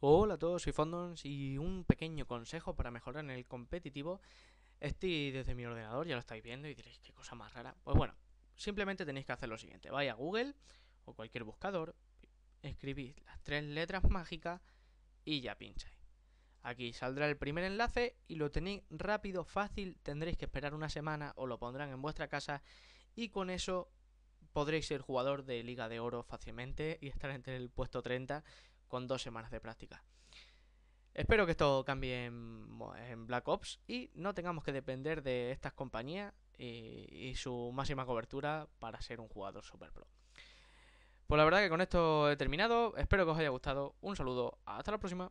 Hola a todos, soy Fondons y un pequeño consejo para mejorar en el competitivo. Estoy desde mi ordenador, ya lo estáis viendo y diréis qué cosa más rara. Pues bueno, simplemente tenéis que hacer lo siguiente. Vais a Google o cualquier buscador, escribís las tres letras mágicas y ya pincháis. Aquí saldrá el primer enlace y lo tenéis rápido, fácil, tendréis que esperar una semana o lo pondrán en vuestra casa y con eso podréis ser jugador de Liga de Oro fácilmente y estar entre el puesto 30 con dos semanas de práctica. Espero que esto cambie en, Black Ops y no tengamos que depender de estas compañías y, y su máxima cobertura para ser un jugador super pro. Pues la verdad que con esto he terminado, espero que os haya gustado, un saludo, hasta la próxima.